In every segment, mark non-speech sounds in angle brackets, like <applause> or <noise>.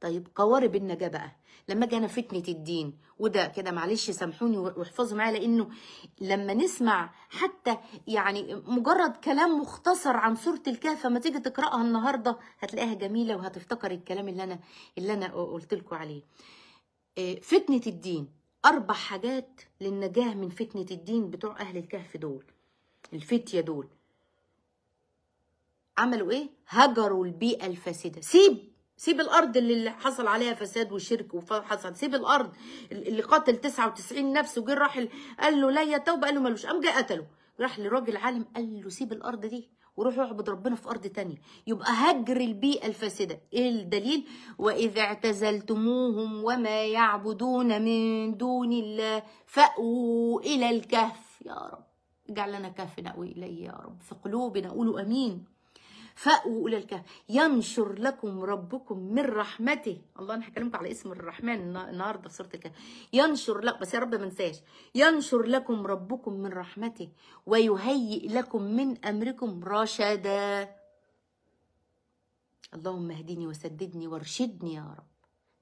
طيب قوارب النجاه بقى لما اجي انا فتنه الدين وده كده معلش سامحوني واحفظوا معايا لانه لما نسمع حتى يعني مجرد كلام مختصر عن سوره الكهف لما تيجي تقراها النهارده هتلاقيها جميله وهتفتكر الكلام اللي انا اللي انا قلت لكم عليه آه، فتنه الدين اربع حاجات للنجاه من فتنه الدين بتوع اهل الكهف دول الفتيه دول عملوا ايه هجروا البيئه الفاسده سيب سيب الارض اللي حصل عليها فساد وشرك وحصل سيب الارض اللي قتل 99 نفس وجه راح قال له لا يا توبه قال له مالوش قام جه قتله راح لراجل عالم قال له سيب الارض دي وروح اعبد ربنا في ارض تانية يبقى هجر البيئه الفاسده ايه الدليل واذا اعتزلتموهم وما يعبدون من دون الله فاووا الى الكهف يا رب اجعل لنا كهف ناوي الي يا رب في قلوبنا قولوا امين فأووا إلى الكهف ينشر لكم ربكم من رحمته الله أنا هكلمكم على اسم الرحمن النهارده في سورة الكهف ينشر لكم بس يا رب ما انساش ينشر لكم ربكم من رحمته ويهيئ لكم من أمركم رشدا اللهم اهدني وسددني وارشدني يا رب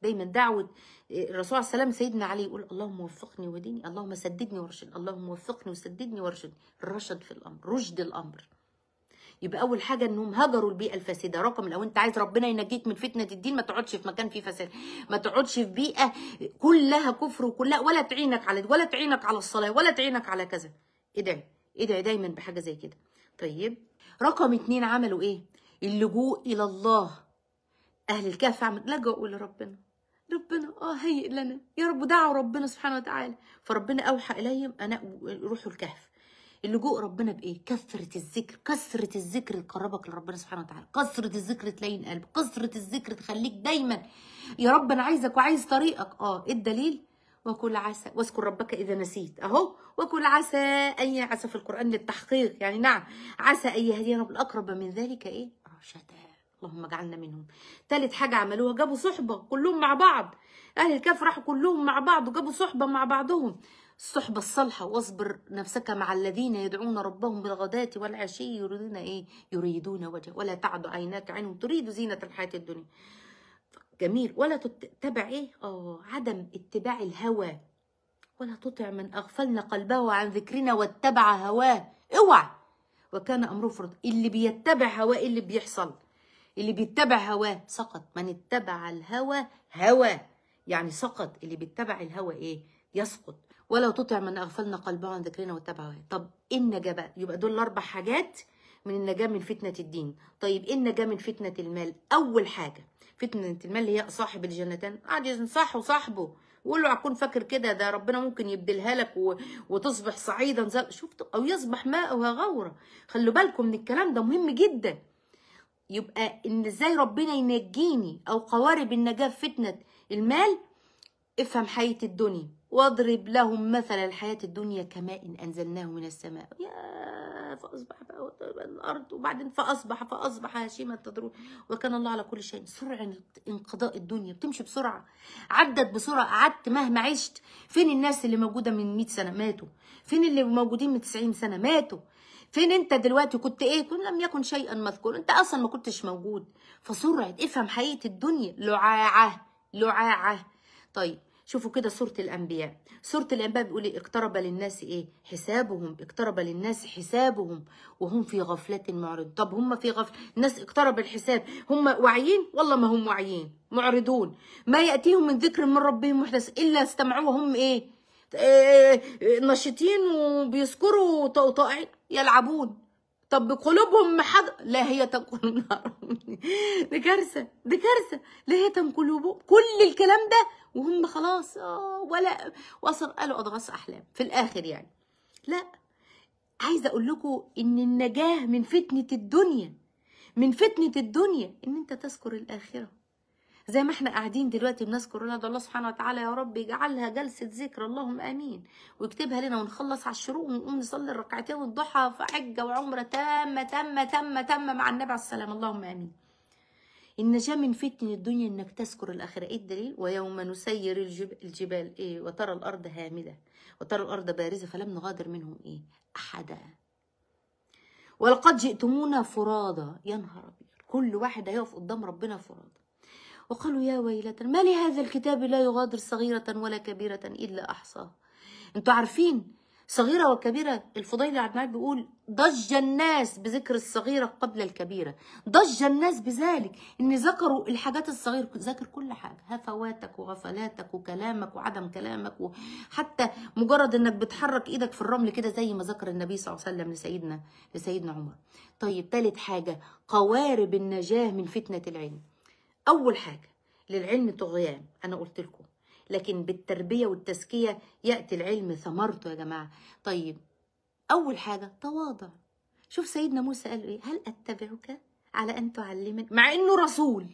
دايما دعوة آه، الرسول عليه السلام سيدنا علي يقول اللهم وفقني وديني اللهم سددني وارشدني اللهم وفقني وسددني وارشدني الرشد في الأمر رشد الأمر يبقى اول حاجه انهم هجروا البيئه الفاسده رقم لو انت عايز ربنا ينجيك من فتنه الدين ما تقعدش في مكان فيه فساد ما تقعدش في بيئه كلها كفر وكلها ولا تعينك على ولا تعينك على الصلاه ولا تعينك على كذا ادعي إيه ادعي إيه دايما بحاجه زي كده طيب رقم اتنين عملوا ايه اللجوء الى الله اهل الكهف عملوا لجأوا لربنا ربنا اه هيئ لنا يا رب دعوا ربنا سبحانه وتعالى فربنا اوحى اليهم انا روحوا الكهف اللجوء ربنا بايه كثره الذكر كثره الذكر تقربك لربنا سبحانه وتعالى كثره الذكر تلين قلبك كثره الذكر تخليك دايما يا رب انا عايزك وعايز طريقك اه ايه الدليل وكل عسى واذكر ربك اذا نسيت اهو وكل عسى ان عسى في القران للتحقيق يعني نعم عسى ان يهدينا بالاقرب من ذلك ايه رشدا اللهم اجعلنا منهم ثالث حاجه عملوها جابوا صحبه كلهم مع بعض اهل الكهف راحوا كلهم مع بعض وجابوا صحبه مع بعضهم الصحبة الصالحة واصبر نفسك مع الذين يدعون ربهم بالغداة والعشي يريدون إيه يريدون وجه ولا تعد عيناك عنهم تريد زينة الحياة الدنيا جميل ولا تتبع إيه آه عدم اتباع الهوى ولا تطع من أغفلنا قلبه عن ذكرنا واتبع هواه اوعى وكان أمره فرض اللي بيتبع هواه إيه اللي بيحصل اللي بيتبع هواه سقط من اتبع الهوى هوى يعني سقط اللي بيتبع الهوى ايه يسقط ولا تطع من اغفلنا قلبه عن ذكرنا واتبع طب ايه النجاه بقى يبقى دول اربع حاجات من النجاه من فتنه الدين طيب ايه النجاه من فتنه المال اول حاجه فتنه المال هي صاحب الجنتان قعد ينصحه صاحبه ويقول له هتكون فاكر كده ده ربنا ممكن يبدلها لك و... وتصبح صعيدا زل... شفت او يصبح ماءها غورا خلوا بالكم من الكلام ده مهم جدا يبقى ان ازاي ربنا ينجيني او قوارب النجاه في فتنه المال افهم حيه الدنيا واضرب لهم مثل الحياة الدنيا كماء أنزلناه من السماء يا فأصبح بقى الأرض وبعدين فأصبح فأصبح هشيما تدرون وكان الله على كل شيء سرعة انقضاء الدنيا بتمشي بسرعة عدت بسرعة قعدت مهما عشت فين الناس اللي موجودة من 100 سنة ماتوا فين اللي موجودين من 90 سنة ماتوا فين انت دلوقتي كنت ايه كن لم يكن شيئا مذكورا انت اصلا ما كنتش موجود فسرعة افهم حقيقة الدنيا لعاعة لعاعة طيب شوفوا كده سورة الأنبياء سورة الأنبياء بيقول إيه؟ اقترب للناس إيه حسابهم اقترب للناس حسابهم وهم في غفلة معرض طب هم في غفلة الناس اقترب الحساب هم واعيين والله ما هم واعيين معرضون ما يأتيهم من ذكر من ربهم محدث إلا استمعوا هم إيه, إيه, إيه نشطين وبيذكروا وطائعين يلعبون طب قلوبهم محض لا هي تنقل النار <laughs> دي كارثه دي كارثه لا هي تنقل كل الكلام ده وهم خلاص اه ولا وصل قالوا اضغاث احلام في الاخر يعني لا عايزه اقول لكم ان النجاه من فتنه الدنيا من فتنه الدنيا ان انت تذكر الاخره زي ما احنا قاعدين دلوقتي بنذكر ندعو الله سبحانه وتعالى يا رب يجعلها جلسه ذكر اللهم امين ويكتبها لنا ونخلص على الشروق ونقوم نصلي الركعتين الضحى في حجه وعمره تامه تامه تامه تامه مع النبي عليه السلام اللهم امين النجاة من فتن الدنيا انك تذكر الاخره ايه الدليل ويوم نسير الجبال, ايه وترى الارض هامده وترى الارض بارزه فلم نغادر منهم ايه احدا ولقد جئتمونا فرادى يا نهار كل واحد هيقف قدام ربنا فرادى وقالوا يا ويلتنا ما لهذا الكتاب لا يغادر صغيرة ولا كبيرة إلا أحصاها انتوا عارفين صغيرة وكبيرة الفضيل المعيد بيقول ضج الناس بذكر الصغيرة قبل الكبيرة ضج الناس بذلك ان ذكروا الحاجات الصغيرة ذكر كل حاجة هفواتك وغفلاتك وكلامك وعدم كلامك وحتى مجرد انك بتحرك ايدك في الرمل كده زي ما ذكر النبي صلى الله عليه وسلم لسيدنا لسيدنا عمر طيب ثالث حاجة قوارب النجاة من فتنة العلم اول حاجه للعلم طغيان انا قلت لكم لكن بالتربيه والتزكيه ياتي العلم ثمرته يا جماعه طيب اول حاجه تواضع شوف سيدنا موسى قال ايه هل اتبعك على ان تعلمني مع انه رسول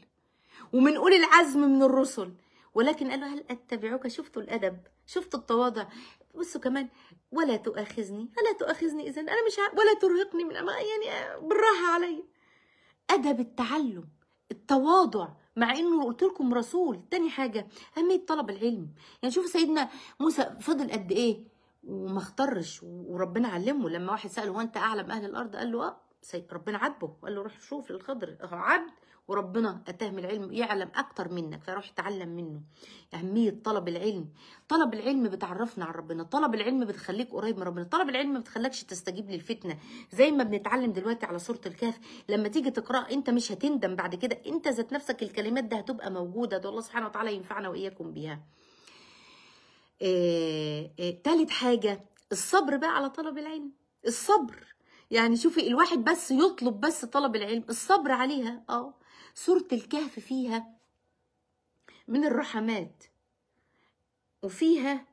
ومن اولي العزم من الرسل ولكن قال له هل اتبعك شفتوا الادب شفتوا التواضع بصوا كمان ولا تؤاخذني ولا تؤاخذني اذا انا مش ولا ترهقني من أمام يعني بالراحه عليا ادب التعلم التواضع مع انه قلت لكم رسول تاني حاجه اهميه طلب العلم يعني شوف سيدنا موسى فضل قد ايه وما اخترش وربنا علمه لما واحد ساله هو انت اعلم اهل الارض قال له اه ربنا عاتبه قال له روح شوف الخضر عبد وربنا اتاهم العلم يعلم اكتر منك فروح اتعلم منه اهميه يعني طلب العلم طلب العلم بتعرفنا على ربنا طلب العلم بتخليك قريب من ربنا طلب العلم ما بتخلكش تستجيب للفتنه زي ما بنتعلم دلوقتي على سوره الكهف لما تيجي تقرا انت مش هتندم بعد كده انت ذات نفسك الكلمات ده هتبقى موجوده ده الله سبحانه وتعالى ينفعنا واياكم بيها آه آه تالت حاجه الصبر بقى على طلب العلم الصبر يعني شوفي الواحد بس يطلب بس طلب العلم الصبر عليها اه سورة الكهف فيها من الرحمات وفيها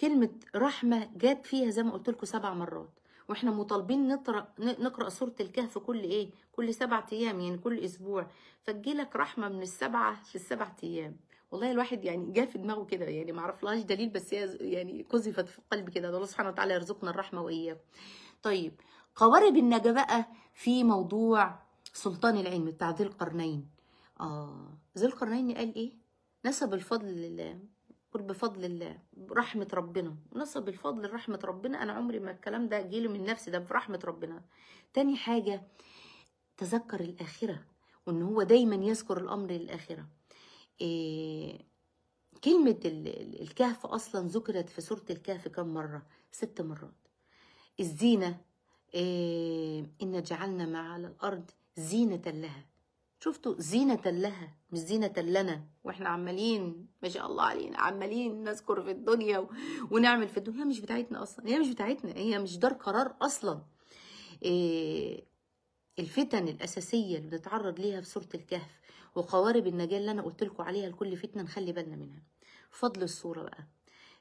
كلمة رحمة جاب فيها زي ما قلت لكم سبع مرات واحنا مطالبين نقرا نقرا سوره الكهف كل ايه كل سبعة ايام يعني كل اسبوع فتجيلك رحمه من السبعه في السبعة ايام والله الواحد يعني جه في دماغه كده يعني ما اعرفلهاش دليل بس هي يعني قذفت في قلبي كده الله سبحانه وتعالى يرزقنا الرحمه واياه طيب قوارب النجا بقى في موضوع سلطان العلم بتاع ذي القرنين آه ذي القرنين قال إيه نسب الفضل لله قل بفضل الله برحمة ربنا نسب الفضل لرحمة ربنا أنا عمري ما الكلام ده جيله من نفسي ده برحمة ربنا تاني حاجة تذكر الآخرة وإن هو دايما يذكر الأمر للآخرة إيه كلمة الكهف أصلا ذكرت في سورة الكهف كم مرة ست مرات الزينة إيه إن جعلنا ما على الأرض زينة لها شفتوا زينة لها مش زينة لنا واحنا عمالين ما شاء الله علينا عمالين نذكر في الدنيا و... ونعمل في الدنيا هي مش بتاعتنا اصلا هي مش بتاعتنا هي مش دار قرار اصلا إيه الفتن الاساسيه اللي بنتعرض ليها في سوره الكهف وقوارب النجاه اللي انا قلت لكم عليها لكل فتنه نخلي بالنا منها فضل الصوره بقى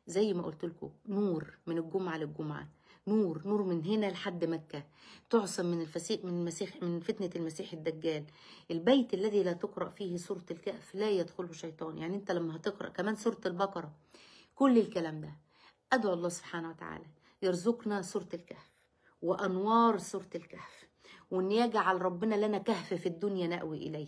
زي ما قلت لكم نور من الجمعه للجمعه نور نور من هنا لحد مكة تعصم من الفسيق من المسيح من فتنة المسيح الدجال البيت الذي لا تقرأ فيه سورة الكهف لا يدخله شيطان يعني انت لما هتقرأ كمان سورة البقرة كل الكلام ده أدعو الله سبحانه وتعالى يرزقنا سورة الكهف وأنوار سورة الكهف وان يجعل ربنا لنا كهف في الدنيا نأوي اليه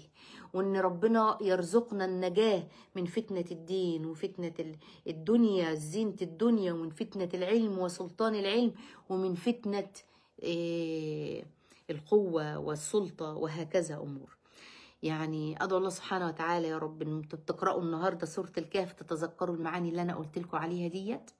وان ربنا يرزقنا النجاه من فتنه الدين وفتنه الدنيا زينه الدنيا ومن فتنه العلم وسلطان العلم ومن فتنه آه، القوه والسلطه وهكذا امور يعني ادعو الله سبحانه وتعالى يا رب ان تقراوا النهارده سوره الكهف تتذكروا المعاني اللي انا قلت لكم عليها ديت